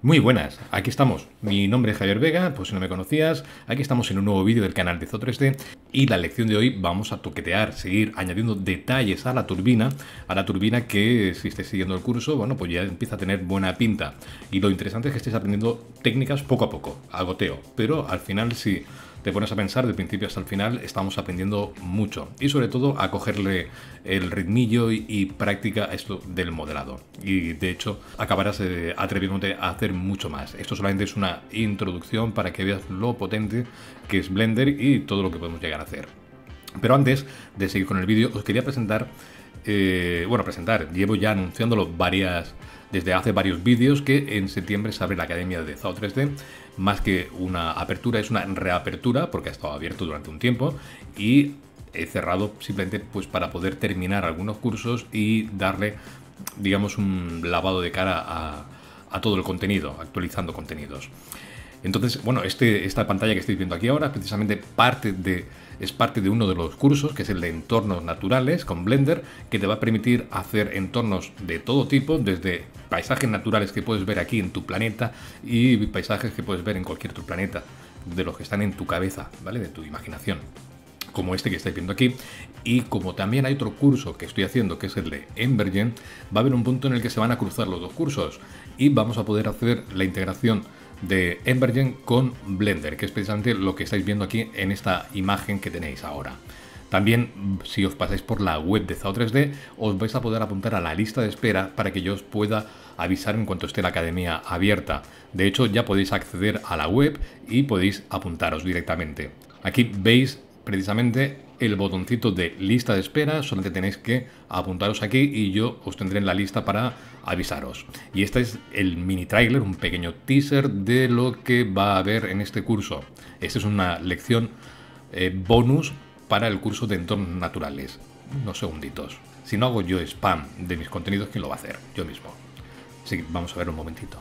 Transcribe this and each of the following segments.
Muy buenas, aquí estamos. Mi nombre es Javier Vega, por si no me conocías, aquí estamos en un nuevo vídeo del canal de Zo3D y la lección de hoy vamos a toquetear, seguir añadiendo detalles a la turbina, a la turbina que si estés siguiendo el curso, bueno, pues ya empieza a tener buena pinta. Y lo interesante es que estés aprendiendo técnicas poco a poco, a goteo, pero al final Sí, te pones a pensar de principio hasta el final, estamos aprendiendo mucho y sobre todo a cogerle el ritmillo y, práctica a esto del modelado. Y de hecho acabarás eh, atreviéndote a hacer mucho más. Esto solamente es una introducción para que veas lo potente que es Blender y todo lo que podemos llegar a hacer. Pero antes de seguir con el vídeo, os quería presentar, eh, bueno, presentar, llevo ya anunciándolo varias, desde hace varios vídeos que en septiembre se abre la Academia de Zao 3D más que una apertura, es una reapertura, porque ha estado abierto durante un tiempo, y he cerrado simplemente pues, para poder terminar algunos cursos y darle, digamos, un lavado de cara a, a todo el contenido, actualizando contenidos. Entonces, bueno, este, esta pantalla que estáis viendo aquí ahora es precisamente parte de, es parte de uno de los cursos, que es el de entornos naturales con Blender, que te va a permitir hacer entornos de todo tipo, desde paisajes naturales que puedes ver aquí en tu planeta y paisajes que puedes ver en cualquier otro planeta, de los que están en tu cabeza, ¿vale? De tu imaginación como este que estáis viendo aquí, y como también hay otro curso que estoy haciendo, que es el de Embergen, va a haber un punto en el que se van a cruzar los dos cursos y vamos a poder hacer la integración de Embergen con Blender, que es precisamente lo que estáis viendo aquí en esta imagen que tenéis ahora. También, si os pasáis por la web de ZAO3D, os vais a poder apuntar a la lista de espera para que yo os pueda avisar en cuanto esté la academia abierta. De hecho, ya podéis acceder a la web y podéis apuntaros directamente. Aquí veis precisamente el botoncito de lista de espera, solamente tenéis que apuntaros aquí y yo os tendré en la lista para avisaros. Y este es el mini trailer, un pequeño teaser de lo que va a haber en este curso. Esta es una lección eh, bonus para el curso de entornos naturales. Unos segunditos. Si no hago yo spam de mis contenidos, ¿quién lo va a hacer? Yo mismo. Así que vamos a ver un momentito.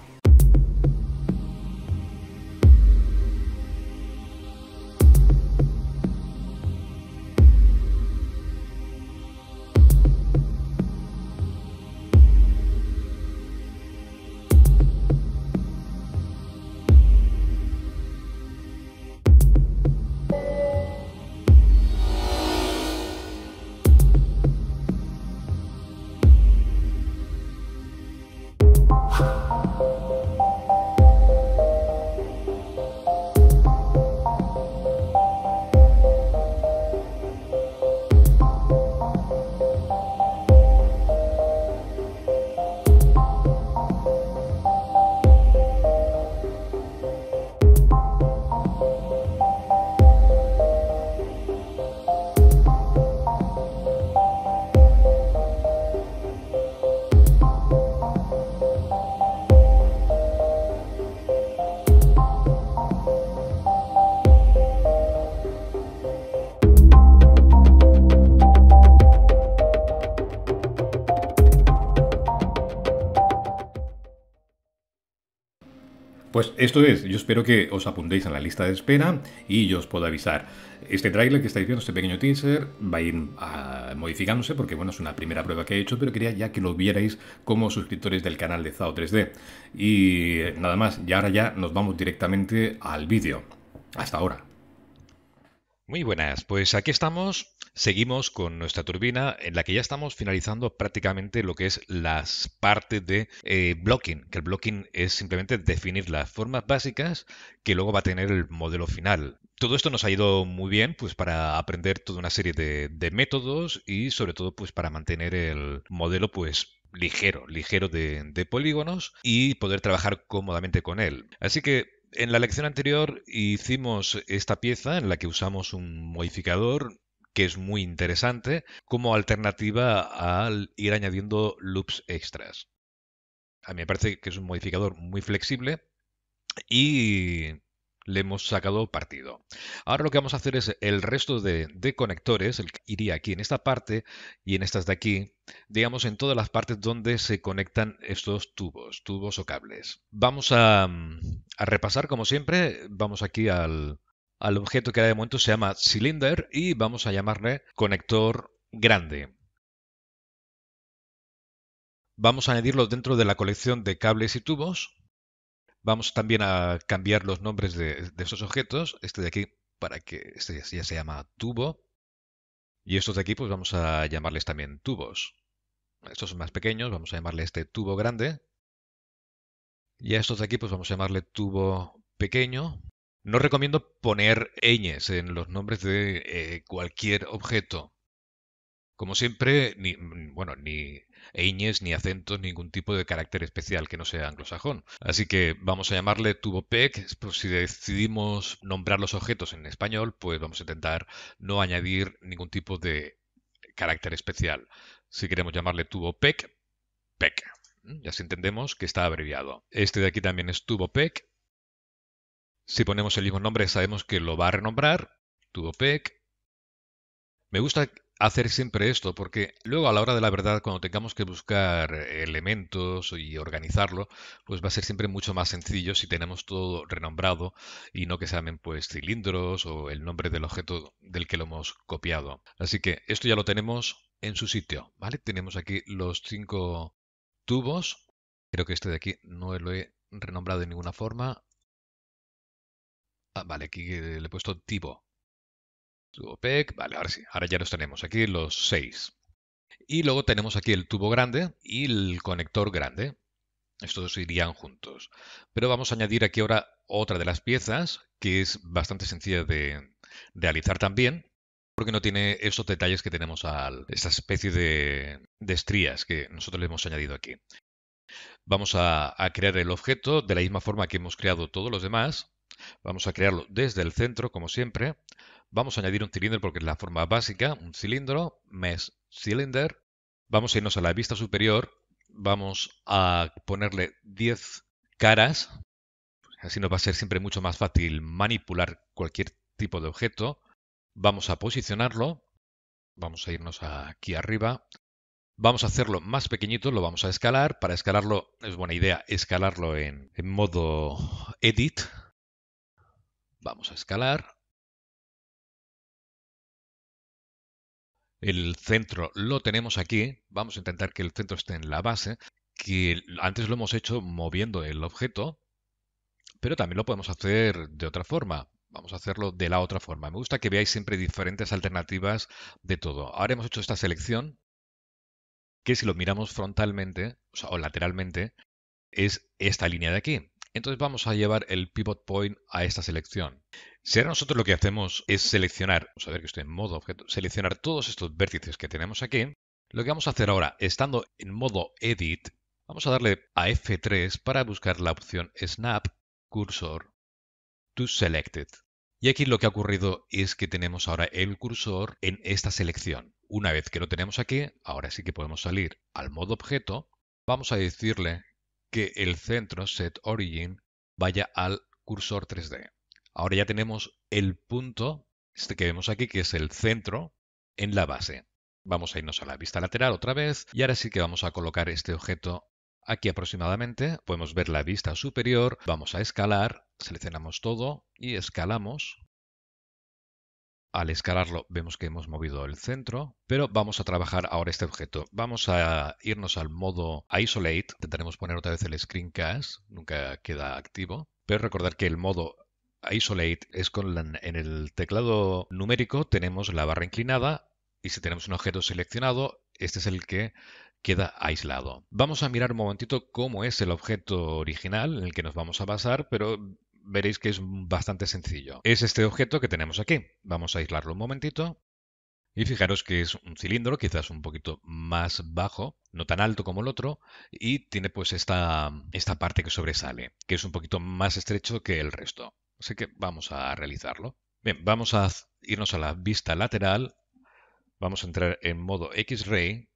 Pues esto es, yo espero que os apuntéis en la lista de espera y yo os puedo avisar. Este tráiler que estáis viendo, este pequeño teaser, va a ir ah, modificándose porque bueno, es una primera prueba que he hecho, pero quería ya que lo vierais como suscriptores del canal de Zao 3D. Y nada más, y ahora ya nos vamos directamente al vídeo. Hasta ahora. Muy buenas, pues aquí estamos Seguimos con nuestra turbina en la que ya estamos finalizando prácticamente lo que es las partes de eh, blocking, que el blocking es simplemente definir las formas básicas que luego va a tener el modelo final. Todo esto nos ha ido muy bien pues, para aprender toda una serie de, métodos y sobre todo pues, para mantener el modelo pues, ligero, ligero de, polígonos y poder trabajar cómodamente con él. Así que en la lección anterior hicimos esta pieza en la que usamos un modificador que es muy interesante, como alternativa al ir añadiendo loops extras. A mí me parece que es un modificador muy flexible y le hemos sacado partido. Ahora lo que vamos a hacer es el resto de, conectores, el que iría aquí en esta parte y en estas de aquí, digamos en todas las partes donde se conectan estos tubos, tubos o cables. Vamos a repasar como siempre, vamos aquí al, al objeto que de momento se llama cylinder y vamos a llamarle conector grande. Vamos a añadirlo dentro de la colección de cables y tubos. Vamos también a cambiar los nombres de, de estos objetos. Este de aquí para que este ya se llama tubo. Y estos de aquí pues vamos a llamarles también tubos. Estos son más pequeños, vamos a llamarle este tubo grande. Y a estos de aquí pues vamos a llamarle tubo pequeño. No recomiendo poner ñes en los nombres de eh, cualquier objeto. Como siempre, ni, mm, bueno, ni ñes, ni acentos, ningún tipo de carácter especial que no sea anglosajón. Así que vamos a llamarle tubo PEC. si decidimos nombrar los objetos en español, pues vamos a intentar no añadir ningún tipo de carácter especial. Si queremos llamarle tubo PEC, PEC. ¿Mm? Ya si entendemos que está abreviado. Este de aquí también es tubo PEC si ponemos el mismo nombre sabemos que lo va a renombrar, PEC. Me gusta hacer siempre esto porque luego a la hora de la verdad cuando tengamos que buscar elementos y organizarlo, pues va a ser siempre mucho más sencillo si tenemos todo renombrado y no que se pues cilindros o el nombre del objeto del que lo hemos copiado. Así que esto ya lo tenemos en su sitio, ¿vale? Tenemos aquí los cinco tubos. Creo que este de aquí no lo he renombrado de ninguna forma. Ah, vale, aquí le he puesto tipo. Tubo PEC, vale, ahora sí, ahora ya los tenemos aquí, los 6. Y luego tenemos aquí el tubo grande y el conector grande. Estos irían juntos. Pero vamos a añadir aquí ahora otra de las piezas, que es bastante sencilla de realizar también, porque no tiene esos detalles que tenemos a esta especie de, estrías que nosotros le hemos añadido aquí. Vamos a crear el objeto de la misma forma que hemos creado todos los demás, Vamos a crearlo desde el centro, como siempre. Vamos a añadir un cilindro porque es la forma básica, un cilindro, mesh cylinder. Vamos a irnos a la vista superior, vamos a ponerle 10 caras, así nos va a ser siempre mucho más fácil manipular cualquier tipo de objeto. Vamos a posicionarlo, vamos a irnos aquí arriba, Vamos a hacerlo más pequeñito, lo vamos a escalar. Para escalarlo es buena idea escalarlo en, en, modo edit, Vamos a escalar. El centro lo tenemos aquí. Vamos a intentar que el centro esté en la base, que antes lo hemos hecho moviendo el objeto, pero también lo podemos hacer de otra forma. Vamos a hacerlo de la otra forma. Me gusta que veáis siempre diferentes alternativas de todo. Ahora hemos hecho esta selección, que si lo miramos frontalmente o, o lateralmente, es esta línea de aquí. Entonces vamos a llevar el pivot point a esta selección. Si ahora nosotros lo que hacemos es seleccionar, vamos a ver que estoy en modo objeto, seleccionar todos estos vértices que tenemos aquí, lo que vamos a hacer ahora, estando en modo edit, vamos a darle a F3 para buscar la opción snap cursor to selected. Y aquí lo que ha ocurrido es que tenemos ahora el cursor en esta selección. Una vez que lo tenemos aquí, ahora sí que podemos salir al modo objeto, vamos a decirle que el centro set origin vaya al cursor 3D. Ahora ya tenemos el punto este que vemos aquí, que es el centro en la base. Vamos a irnos a la vista lateral otra vez y ahora sí que vamos a colocar este objeto aquí aproximadamente. Podemos ver la vista superior, vamos a escalar, seleccionamos todo y escalamos al escalarlo vemos que hemos movido el centro, pero vamos a trabajar ahora este objeto. Vamos a irnos al modo Isolate, intentaremos poner otra vez el screencast, nunca queda activo, pero recordar que el modo Isolate es con en el teclado numérico tenemos la barra inclinada y si tenemos un objeto seleccionado, este es el que queda aislado. Vamos a mirar un momentito cómo es el objeto original en el que nos vamos a basar, pero veréis que es bastante sencillo. Es este objeto que tenemos aquí. Vamos a aislarlo un momentito. Y fijaros que es un cilindro, quizás un poquito más bajo, no tan alto como el otro, y tiene pues esta, esta parte que sobresale, que es un poquito más estrecho que el resto. Así que vamos a realizarlo. Bien, vamos a irnos a la vista lateral. Vamos a entrar en modo X-Ray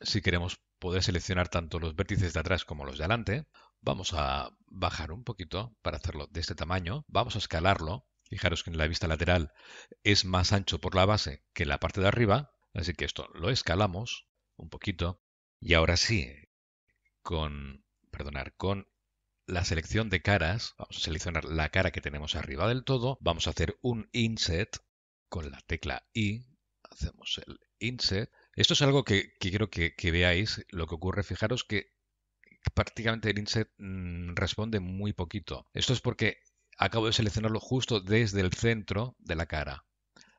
si queremos poder seleccionar tanto los vértices de atrás como los de adelante. Vamos a bajar un poquito para hacerlo de este tamaño. Vamos a escalarlo. Fijaros que en la vista lateral es más ancho por la base que la parte de arriba. Así que esto lo escalamos un poquito. Y ahora sí, con, perdonar, con la selección de caras, vamos a seleccionar la cara que tenemos arriba del todo, vamos a hacer un inset con la tecla I, hacemos el inset. Esto es algo que, quiero que, veáis, lo que ocurre, fijaros que prácticamente el inset mm, responde muy poquito. Esto es porque acabo de seleccionarlo justo desde el centro de la cara.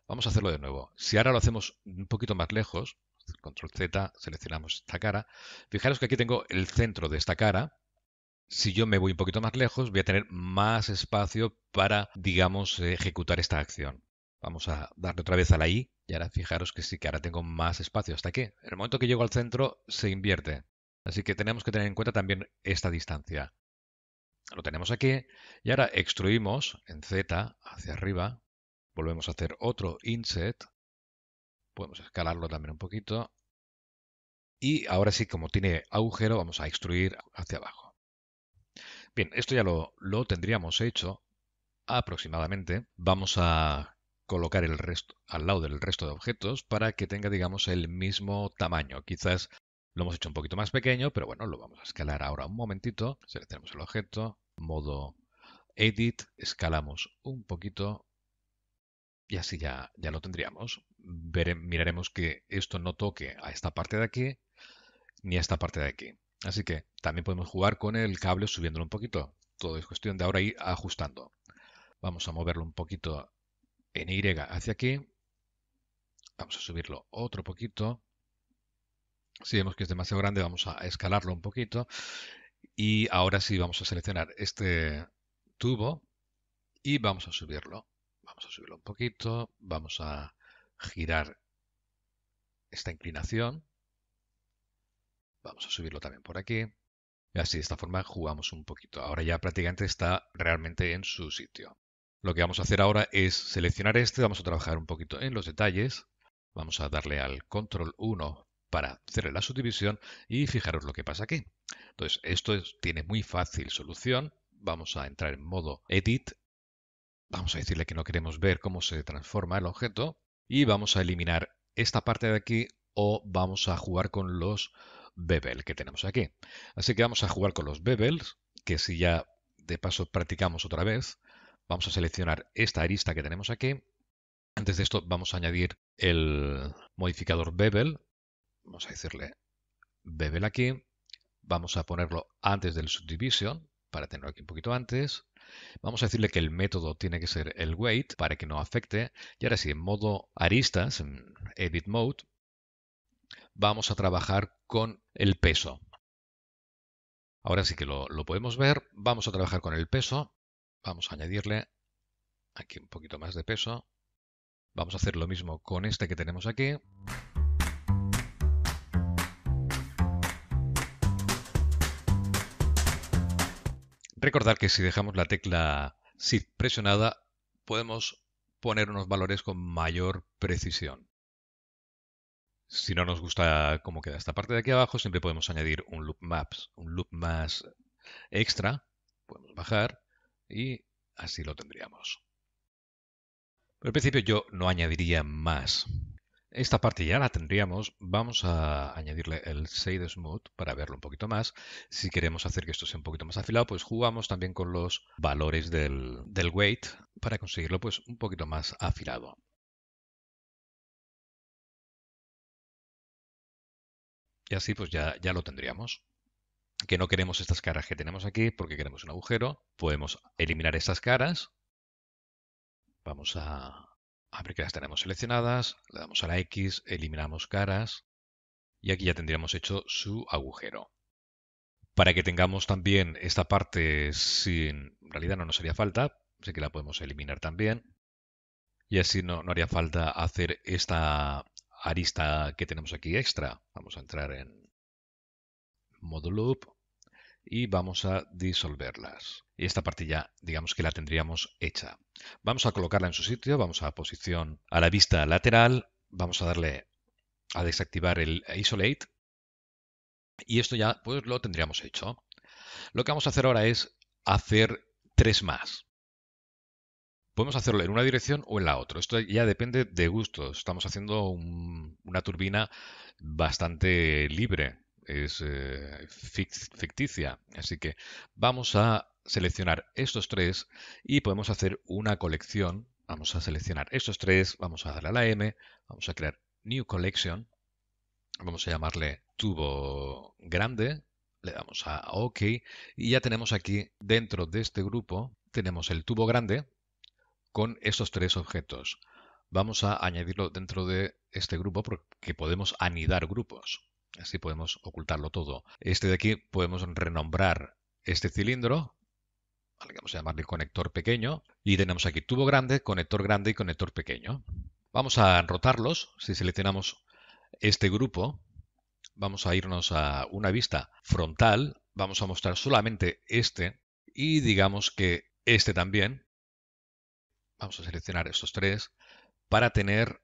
Vamos a hacerlo de nuevo. Si ahora lo hacemos un poquito más lejos, control Z, seleccionamos esta cara. Fijaros que aquí tengo el centro de esta cara. Si yo me voy un poquito más lejos, voy a tener más espacio para, digamos, ejecutar esta acción. Vamos a darle otra vez a la I y ahora fijaros que sí que ahora tengo más espacio. ¿Hasta aquí? En el momento que llego al centro se invierte. Así que tenemos que tener en cuenta también esta distancia. Lo tenemos aquí y ahora extruimos en Z hacia arriba. Volvemos a hacer otro inset. Podemos escalarlo también un poquito. Y ahora sí, como tiene agujero, vamos a extruir hacia abajo. Bien, esto ya lo, lo tendríamos hecho aproximadamente. Vamos a colocar el resto al lado del resto de objetos para que tenga, digamos, el mismo tamaño. Quizás lo hemos hecho un poquito más pequeño, pero bueno, lo vamos a escalar ahora un momentito. Seleccionamos el objeto, modo Edit, escalamos un poquito y así ya, ya lo tendríamos. miraremos que esto no toque a esta parte de aquí ni a esta parte de aquí. Así que también podemos jugar con el cable subiéndolo un poquito. Todo es cuestión de ahora ir ajustando. Vamos a moverlo un poquito en Y hacia aquí. Vamos a subirlo otro poquito. Si vemos que es demasiado grande, vamos a escalarlo un poquito. Y ahora sí vamos a seleccionar este tubo y vamos a subirlo. Vamos a subirlo un poquito, vamos a girar esta inclinación. Vamos a subirlo también por aquí. Y así de esta forma jugamos un poquito. Ahora ya prácticamente está realmente en su sitio. Lo que vamos a hacer ahora es seleccionar este, vamos a trabajar un poquito en los detalles. Vamos a darle al control 1 para hacer la subdivisión y fijaros lo que pasa aquí. Entonces, esto tiene muy fácil solución. Vamos a entrar en modo Edit. Vamos a decirle que no queremos ver cómo se transforma el objeto y vamos a eliminar esta parte de aquí o vamos a jugar con los bevel que tenemos aquí. Así que vamos a jugar con los bevels, que si ya de paso practicamos otra vez, vamos a seleccionar esta arista que tenemos aquí. Antes de esto vamos a añadir el modificador bevel vamos a decirle, Bevel aquí, vamos a ponerlo antes del subdivision, para tenerlo aquí un poquito antes, Vamos a decirle que el método tiene que ser el weight para que no afecte. Y ahora sí, en modo aristas, en edit mode, vamos a trabajar con el peso. Ahora sí que lo, lo, podemos ver. Vamos a trabajar con el peso. Vamos a añadirle aquí un poquito más de peso. Vamos a hacer lo mismo con este que tenemos aquí. Recordar que si dejamos la tecla Shift presionada, podemos poner unos valores con mayor precisión. Si no nos gusta cómo queda esta parte de aquí abajo, siempre podemos añadir un loop maps, un loop más extra. Podemos bajar y así lo tendríamos. Pero en principio yo no añadiría más. Esta parte ya la tendríamos. Vamos a añadirle el Shade Smooth para verlo un poquito más. Si queremos hacer que esto sea un poquito más afilado, pues jugamos también con los valores del, del weight para conseguirlo pues un poquito más afilado. Y así pues ya, ya lo tendríamos. Que no queremos estas caras que tenemos aquí porque queremos un agujero. Podemos eliminar estas caras. Vamos a, a ah, ver que las tenemos seleccionadas, le damos a la X, eliminamos caras y aquí ya tendríamos hecho su agujero. Para que tengamos también esta parte sin... En realidad no nos haría falta, así que la podemos eliminar también. Y así no, no haría falta hacer esta arista que tenemos aquí extra. Vamos a entrar en modo loop y vamos a disolverlas. Y esta parte ya, digamos que la tendríamos hecha. Vamos a colocarla en su sitio, vamos a posición a la vista lateral, vamos a darle a desactivar el isolate y esto ya pues lo tendríamos hecho. Lo que vamos a hacer ahora es hacer tres más. Podemos hacerlo en una dirección o en la otra. Esto ya depende de gustos Estamos haciendo una turbina bastante libre es eh, ficticia. Así que vamos a seleccionar estos tres y podemos hacer una colección. Vamos a seleccionar estos tres, vamos a darle a la M, vamos a crear New Collection, vamos a llamarle tubo grande, le damos a OK y ya tenemos aquí dentro de este grupo, tenemos el tubo grande con estos tres objetos. Vamos a añadirlo dentro de este grupo porque podemos anidar grupos. Así podemos ocultarlo todo. Este de aquí podemos renombrar este cilindro, vamos a llamarle conector pequeño, y tenemos aquí tubo grande, conector grande y conector pequeño. Vamos a rotarlos, si seleccionamos este grupo, vamos a irnos a una vista frontal, vamos a mostrar solamente este y digamos que este también. Vamos a seleccionar estos tres para tener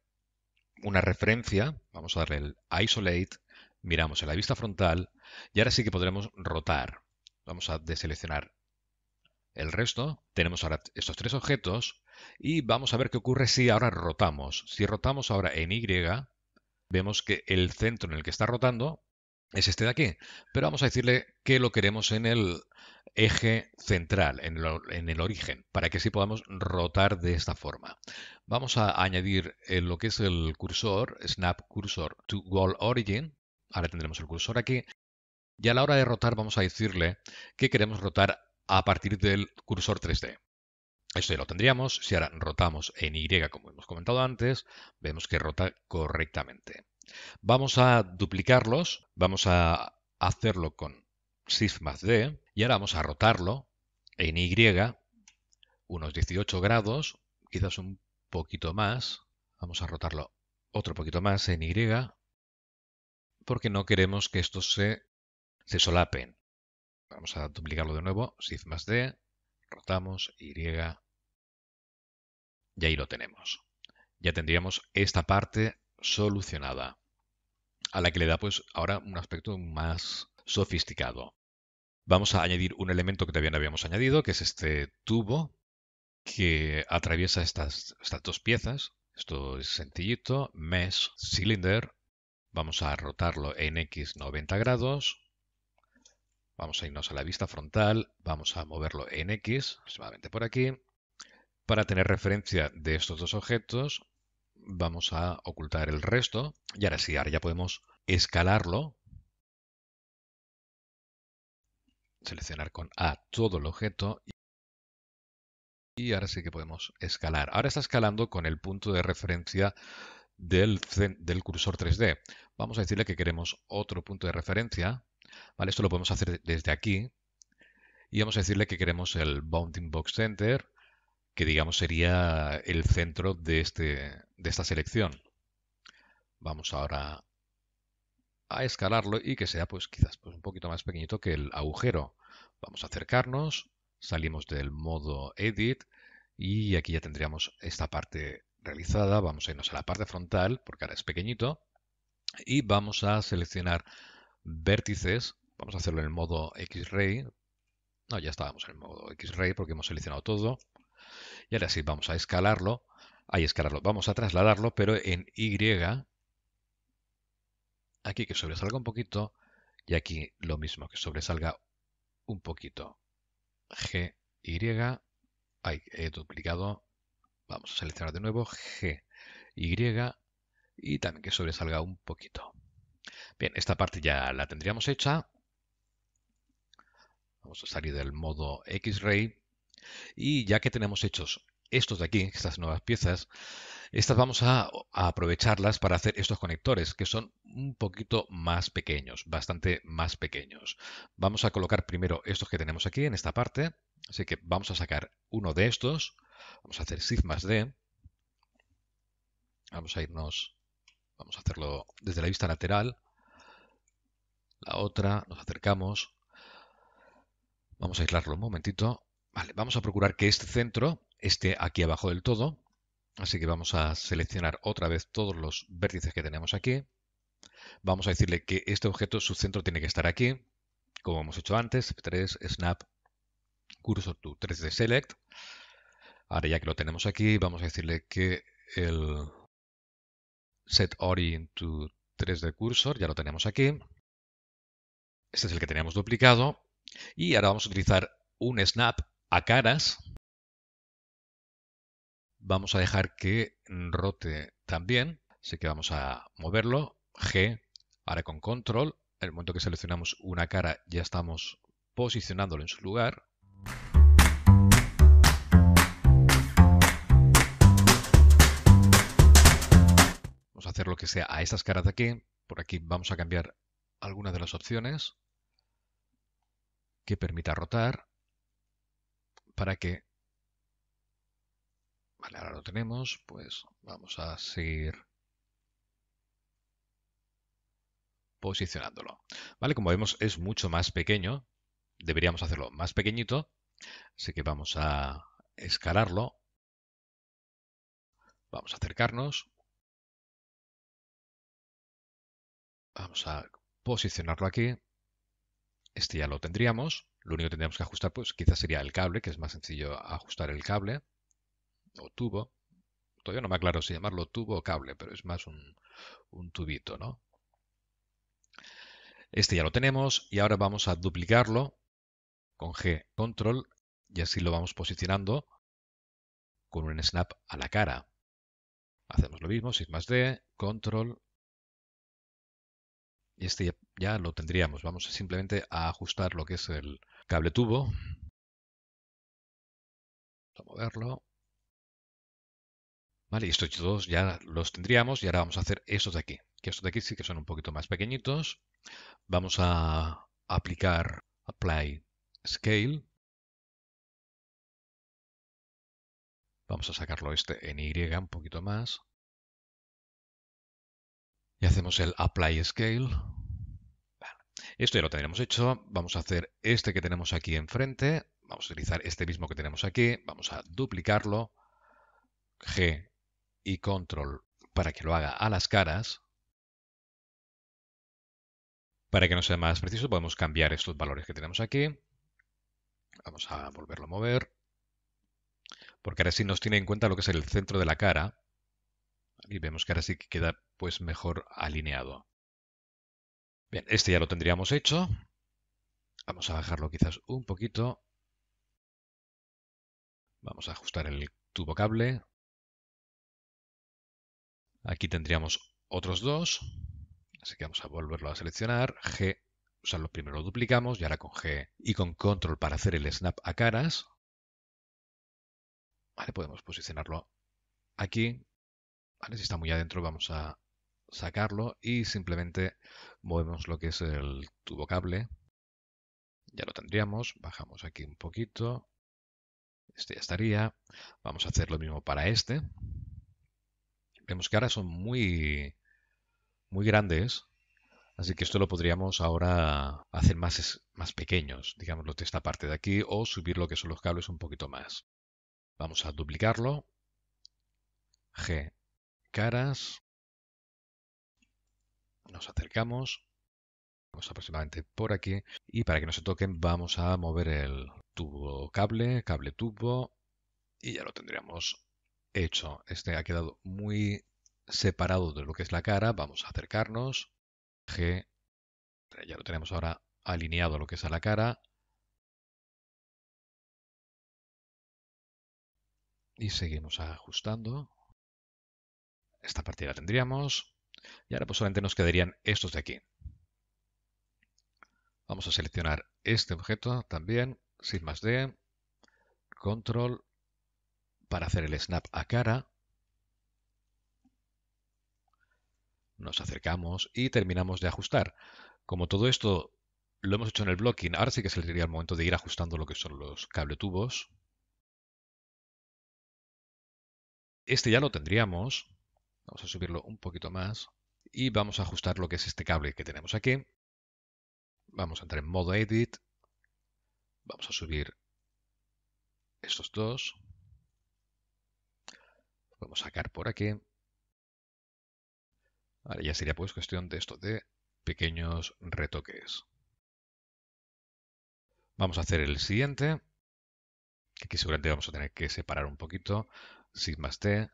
una referencia, vamos a darle el isolate miramos en la vista frontal y ahora sí que podremos rotar. Vamos a deseleccionar el resto. Tenemos ahora estos tres objetos y vamos a ver qué ocurre si ahora rotamos. Si rotamos ahora en Y, vemos que el centro en el que está rotando es este de aquí. Pero vamos a decirle que lo queremos en el eje central, en el, origen, para que así podamos rotar de esta forma. Vamos a añadir eh, lo que es el cursor, Snap Cursor to wall Origin, Ahora tendremos el cursor aquí. Y a la hora de rotar vamos a decirle que queremos rotar a partir del cursor 3D. Esto ya lo tendríamos. Si ahora rotamos en Y, como hemos comentado antes, vemos que rota correctamente. Vamos a duplicarlos. Vamos a hacerlo con Shift más D. Y ahora vamos a rotarlo en Y, unos 18 grados, quizás un poquito más. Vamos a rotarlo otro poquito más en Y, porque no queremos que estos se, solapen. Vamos a duplicarlo de nuevo, shift más D, rotamos, Y, y ahí lo tenemos. Ya tendríamos esta parte solucionada, a la que le da pues ahora un aspecto más sofisticado. Vamos a añadir un elemento que todavía no habíamos añadido, que es este tubo que atraviesa estas, estas dos piezas. Esto es sencillito, mesh cylinder, Vamos a rotarlo en X 90 grados. Vamos a irnos a la vista frontal, vamos a moverlo en X, aproximadamente por aquí. Para tener referencia de estos dos objetos, vamos a ocultar el resto. Y ahora sí, ahora ya podemos escalarlo. Seleccionar con A todo el objeto. Y ahora sí que podemos escalar. Ahora está escalando con el punto de referencia del, del cursor 3D vamos a decirle que queremos otro punto de referencia. ¿vale? Esto lo podemos hacer desde aquí. Y vamos a decirle que queremos el Bounding Box Center, que digamos sería el centro de, este, de esta selección. Vamos ahora a escalarlo y que sea pues quizás pues, un poquito más pequeñito que el agujero. Vamos a acercarnos, salimos del modo Edit y aquí ya tendríamos esta parte realizada. Vamos a irnos a la parte frontal porque ahora es pequeñito y vamos a seleccionar vértices, vamos a hacerlo en el modo X-Ray, no, ya estábamos en el modo X-Ray porque hemos seleccionado todo, y ahora sí, vamos a escalarlo, ahí escalarlo, vamos a trasladarlo, pero en Y, aquí que sobresalga un poquito, y aquí lo mismo, que sobresalga un poquito, G, Y, ahí he duplicado, vamos a seleccionar de nuevo, G, Y, y también que sobresalga un poquito. Bien, esta parte ya la tendríamos hecha. Vamos a salir del modo X-Ray. Y ya que tenemos hechos estos de aquí, estas nuevas piezas, estas vamos a, aprovecharlas para hacer estos conectores, que son un poquito más pequeños, bastante más pequeños. Vamos a colocar primero estos que tenemos aquí en esta parte. Así que vamos a sacar uno de estos. Vamos a hacer más D. Vamos a irnos Vamos a hacerlo desde la vista lateral. La otra, nos acercamos. Vamos a aislarlo un momentito. Vale, vamos a procurar que este centro esté aquí abajo del todo. Así que vamos a seleccionar otra vez todos los vértices que tenemos aquí. Vamos a decirle que este objeto, su centro tiene que estar aquí, como hemos hecho antes, 3, snap, cursor to 3D select. Ahora ya que lo tenemos aquí, vamos a decirle que el set orient to 3D cursor, ya lo tenemos aquí. Este es el que teníamos duplicado. Y ahora vamos a utilizar un snap a caras. Vamos a dejar que rote también, así que vamos a moverlo. G, ahora con control. En el momento que seleccionamos una cara ya estamos posicionándolo en su lugar. hacer lo que sea a estas caras de aquí. Por aquí vamos a cambiar algunas de las opciones que permita rotar para que... Vale, ahora lo tenemos, pues vamos a seguir posicionándolo. Vale, como vemos es mucho más pequeño, deberíamos hacerlo más pequeñito, así que vamos a escalarlo. Vamos a acercarnos Vamos a posicionarlo aquí. Este ya lo tendríamos. Lo único que tendríamos que ajustar, pues quizás sería el cable, que es más sencillo ajustar el cable o tubo. Todavía no me aclaro si llamarlo tubo o cable, pero es más un, tubito, ¿no? Este ya lo tenemos y ahora vamos a duplicarlo con G Control y así lo vamos posicionando con un snap a la cara. Hacemos lo mismo, más D, Control, y este ya, lo tendríamos. Vamos simplemente a ajustar lo que es el cable tubo. Vamos A moverlo. Vale, y estos dos ya los tendríamos y ahora vamos a hacer estos de aquí. Que estos de aquí sí que son un poquito más pequeñitos. Vamos a aplicar Apply Scale. Vamos a sacarlo este en Y un poquito más hacemos el apply scale. Esto ya lo tenemos hecho. Vamos a hacer este que tenemos aquí enfrente. Vamos a utilizar este mismo que tenemos aquí. Vamos a duplicarlo. G y control para que lo haga a las caras. Para que no sea más preciso, podemos cambiar estos valores que tenemos aquí. Vamos a volverlo a mover. Porque ahora sí nos tiene en cuenta lo que es el centro de la cara y vemos que ahora sí que queda pues mejor alineado. Bien, este ya lo tendríamos hecho. Vamos a bajarlo quizás un poquito. Vamos a ajustar el tubo cable. Aquí tendríamos otros dos. Así que vamos a volverlo a seleccionar. G, o primero lo duplicamos y ahora con G y con Control para hacer el snap a caras. podemos posicionarlo aquí. Si está muy adentro vamos a sacarlo y simplemente movemos lo que es el tubo cable. Ya lo tendríamos, bajamos aquí un poquito. Este ya estaría. Vamos a hacer lo mismo para este. Vemos que ahora son muy, muy grandes, Así que esto lo podríamos ahora hacer más, más pequeños, digámoslo de esta parte de aquí, o subir lo que son los cables un poquito más. Vamos a duplicarlo. G, caras. Nos acercamos. vamos aproximadamente por aquí. Y para que no se toquen vamos a mover el tubo cable, cable tubo. Y ya lo tendríamos hecho. Este ha quedado muy separado de lo que es la cara. Vamos a acercarnos. G. Ya lo tenemos ahora alineado a lo que es a la cara. Y seguimos ajustando. Esta partida la tendríamos. Y ahora pues solamente nos quedarían estos de aquí. Vamos a seleccionar este objeto también, sin más D, control, para hacer el snap a cara. Nos acercamos y terminamos de ajustar. Como todo esto lo hemos hecho en el blocking, ahora sí que sería el momento de ir ajustando lo que son los cable tubos Este ya lo tendríamos. Vamos a subirlo un poquito más y vamos a ajustar lo que es este cable que tenemos aquí. Vamos a entrar en modo edit. Vamos a subir estos dos. Vamos a sacar por aquí. Ahora ya sería pues cuestión de esto de pequeños retoques. Vamos a hacer el siguiente. Aquí seguramente vamos a tener que separar un poquito. Sigma T,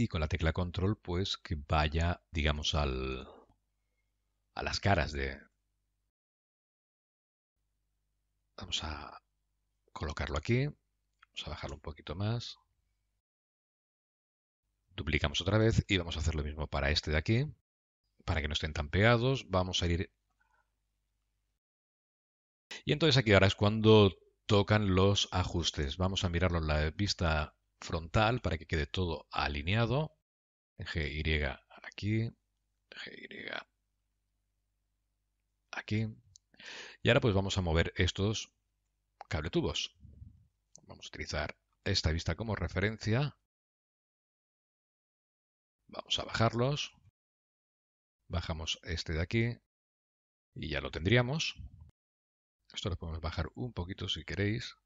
y con la tecla control pues que vaya digamos al a las caras de vamos a colocarlo aquí vamos a bajarlo un poquito más duplicamos otra vez y vamos a hacer lo mismo para este de aquí para que no estén tan pegados vamos a ir y entonces aquí ahora es cuando tocan los ajustes vamos a mirarlo en la vista frontal para que quede todo alineado. GY aquí, GY aquí. Y ahora pues vamos a mover estos cabletubos. Vamos a utilizar esta vista como referencia. Vamos a bajarlos. Bajamos este de aquí y ya lo tendríamos. Esto lo podemos bajar un poquito si queréis.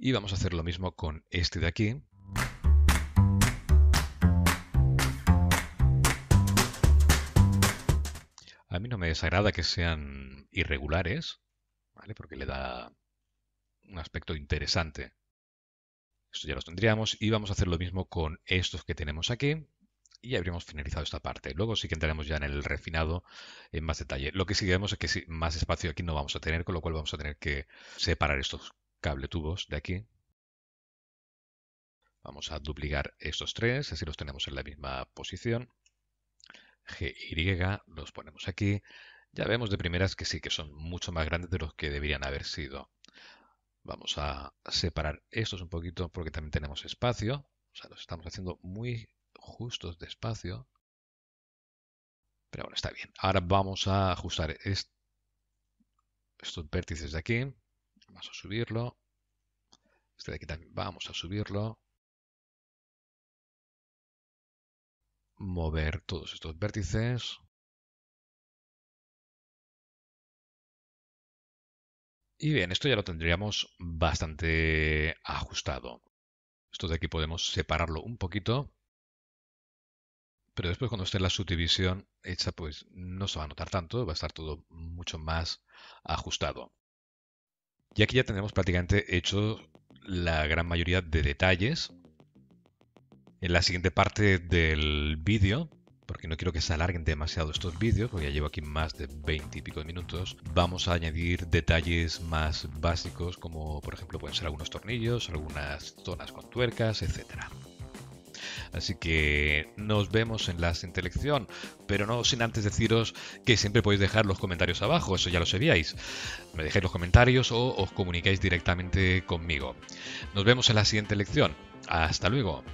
Y vamos a hacer lo mismo con este de aquí. A mí no me desagrada que sean irregulares, Porque le da un aspecto interesante. Esto ya los tendríamos y vamos a hacer lo mismo con estos que tenemos aquí y habríamos finalizado esta parte. Luego sí que entraremos ya en el refinado en más detalle. Lo que sí vemos es que más espacio aquí no vamos a tener, con lo cual vamos a tener que separar estos cable tubos de aquí. Vamos a duplicar estos tres, así los tenemos en la misma posición. GY los ponemos aquí. Ya vemos de primeras que sí, que son mucho más grandes de los que deberían haber sido. Vamos a separar estos un poquito porque también tenemos espacio. O sea, los estamos haciendo muy justos de espacio. Pero bueno, está bien. Ahora vamos a ajustar estos vértices de aquí. Vamos a subirlo. Este de aquí también vamos a subirlo. Mover todos estos vértices. Y bien, esto ya lo tendríamos bastante ajustado. Esto de aquí podemos separarlo un poquito. Pero después cuando esté la subdivisión hecha, pues no se va a notar tanto, va a estar todo mucho más ajustado. Y aquí ya tenemos prácticamente hecho la gran mayoría de detalles. En la siguiente parte del vídeo, porque no quiero que se alarguen demasiado estos vídeos, porque ya llevo aquí más de 20 y pico de minutos, vamos a añadir detalles más básicos como por ejemplo pueden ser algunos tornillos, algunas zonas con tuercas, etcétera. Así que nos vemos en la siguiente lección, pero no sin antes deciros que siempre podéis dejar los comentarios abajo, eso ya lo sabíais. Me dejéis los comentarios o os comunicáis directamente conmigo. Nos vemos en la siguiente lección. Hasta luego.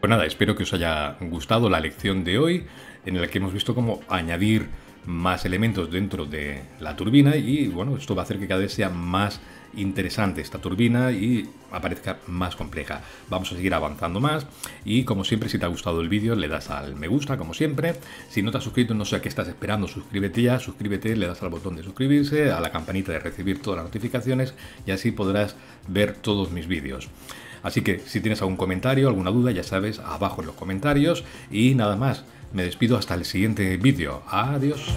Pues nada, espero que os haya gustado la lección de hoy, en la que hemos visto cómo añadir más elementos dentro de la turbina y bueno, esto va a hacer que cada vez sea más interesante esta turbina y aparezca más compleja. Vamos a seguir avanzando más y como siempre si te ha gustado el vídeo le das al me gusta como siempre. Si no te has suscrito no sé a qué estás esperando, suscríbete ya, suscríbete, le das al botón de suscribirse, a la campanita de recibir todas las notificaciones y así podrás ver todos mis vídeos. Así que si tienes algún comentario, alguna duda, ya sabes, abajo en los comentarios y nada más. Me despido hasta el siguiente vídeo. Adiós.